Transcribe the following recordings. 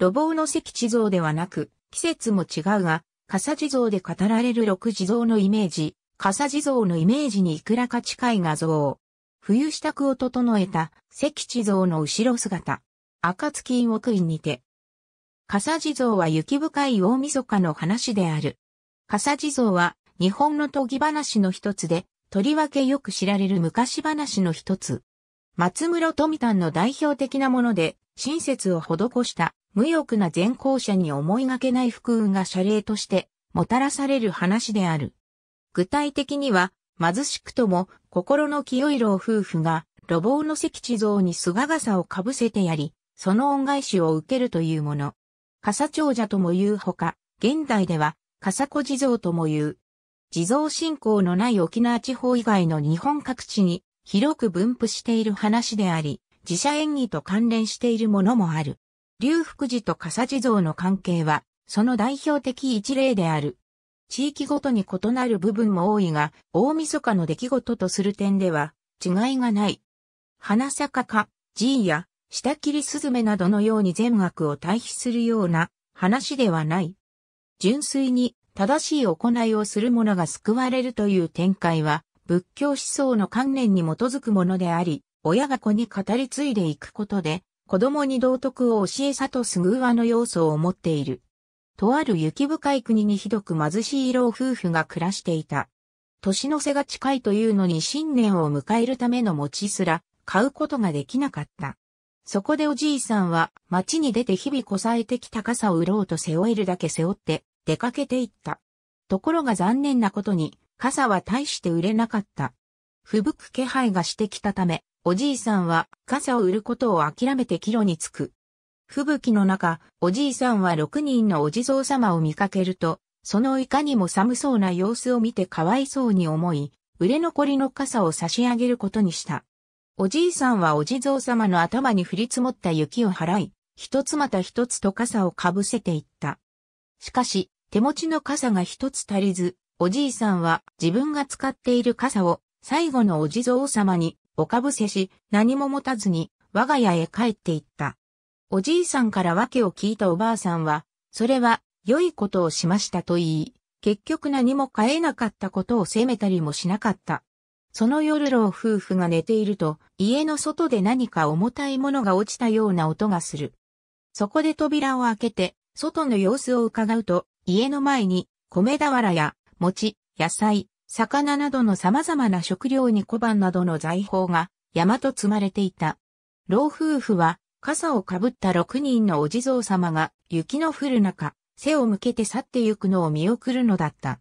路傍の関地蔵ではなく、季節も違うが、笠地蔵で語られる六地蔵のイメージ、笠地蔵のイメージにいくらか近い画像。冬支度を整えた関地蔵の後ろ姿。赤月をいにて。笠地蔵は雪深い大晦日の話である。笠地蔵は日本の研ぎ話の一つで、とりわけよく知られる昔話の一つ。松室富丹の代表的なもので、親切を施した無欲な善行者に思いがけない福運が謝礼としてもたらされる話である。具体的には、貧しくとも心の清い老夫婦が、路傍の石地蔵に姿傘をかぶせてやり、その恩返しを受けるというもの。笠長者とも言うほか、現代では笠子地蔵とも言う。地蔵信仰のない沖縄地方以外の日本各地に広く分布している話であり、自社演技と関連しているものもある。龍福寺と笠地蔵の関係は、その代表的一例である。地域ごとに異なる部分も多いが、大晦日の出来事とする点では、違いがない。花坂か、寺院や、下切りスズメなどのように善悪を対比するような話ではない。純粋に正しい行いをする者が救われるという展開は、仏教思想の観念に基づくものであり、親が子に語り継いでいくことで、子供に道徳を教えさとすぐわの要素を持っている。とある雪深い国にひどく貧しい老夫婦が暮らしていた。年の瀬が近いというのに新年を迎えるための餅すら買うことができなかった。そこでおじいさんは街に出て日々こさえてきた傘を売ろうと背負えるだけ背負って出かけていった。ところが残念なことに傘は大して売れなかった。吹雪気配がしてきたため、おじいさんは傘を売ることを諦めて帰路に着く。吹雪の中、おじいさんは6人のお地蔵様を見かけると、そのいかにも寒そうな様子を見てかわいそうに思い、売れ残りの傘を差し上げることにした。おじいさんはお地蔵様の頭に降り積もった雪を払い、一つまた一つと傘をかぶせていった。しかし、手持ちの傘が一つ足りず、おじいさんは自分が使っている傘を最後のお地蔵様におかぶせし、何も持たずに、我が家へ帰って行った。おじいさんから訳を聞いたおばあさんは、それは、良いことをしましたと言い、結局何も買えなかったことを責めたりもしなかった。その夜老夫婦が寝ていると、家の外で何か重たいものが落ちたような音がする。そこで扉を開けて、外の様子を伺うと、家の前に、米俵や、餅、野菜、魚などの様々な食料に小判などの財宝が山と積まれていた。老夫婦は傘をかぶった6人のお地蔵様が雪の降る中、背を向けて去ってゆくのを見送るのだった。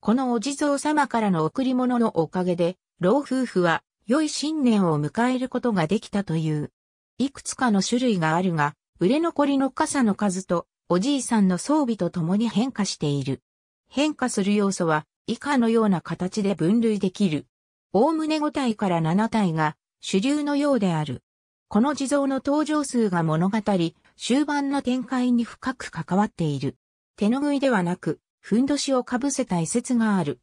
このお地蔵様からの贈り物のおかげで、老夫婦は良い新年を迎えることができたという。いくつかの種類があるが、売れ残りの傘の数とおじいさんの装備と共に変化している。変化する要素は以下のような形で分類できる。おおむね5体から7体が主流のようである。この地蔵の登場数が物語、終盤の展開に深く関わっている。手拭いではなく、ふんどしをかぶせた遺説がある。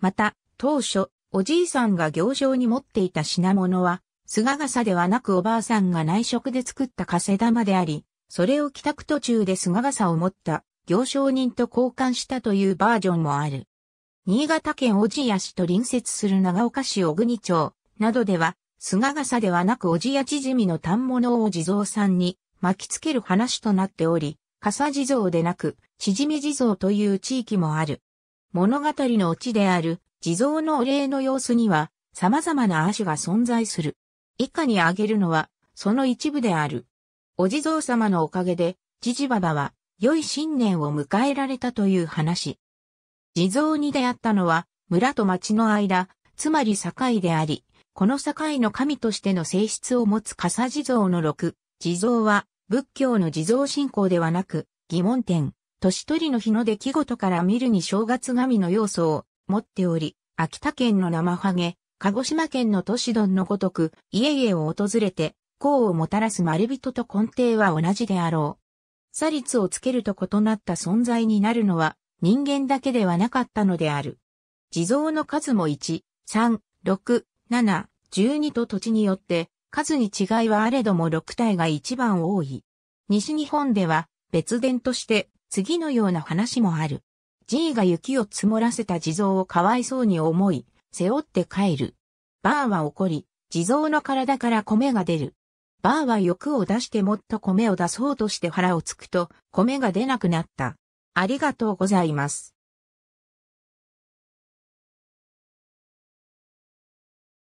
また、当初、おじいさんが行商に持っていた品物は、菅笠ではなくおばあさんが内職で作った枷玉であり、それを帰宅途中で菅笠を持った行商人と交換したというバージョンもある。新潟県小千谷市と隣接する長岡市小国町などでは、菅笠ではなく小千谷縮みの反物を地蔵さんに巻きつける話となっており、笠地蔵でなく、縮み地蔵という地域もある。物語のオチである地蔵のお礼の様子には、様々な亜種が存在する。以下に挙げるのは、その一部である。お地蔵様のおかげで、ジジババは、良い新年を迎えられたという話。地蔵に出会ったのは、村と町の間、つまり境であり、この境の神としての性質を持つ笠地蔵の六、地蔵は、仏教の地蔵信仰ではなく、疑問点、年取りの日の出来事から見るに正月神の要素を持っており、秋田県の生ハゲ、鹿児島県の都市丼のごとく、家々を訪れて、功をもたらす丸人と根底は同じであろう。差率をつけると異なった存在になるのは、人間だけではなかったのである。地蔵の数も1、3、6、7、12と土地によって数に違いはあれども6体が一番多い。西日本では別伝として次のような話もある。爺が雪を積もらせた地蔵をかわいそうに思い、背負って帰る。バーは怒り、地蔵の体から米が出る。バーは欲を出してもっと米を出そうとして腹をつくと、米が出なくなった。ありがとうございます。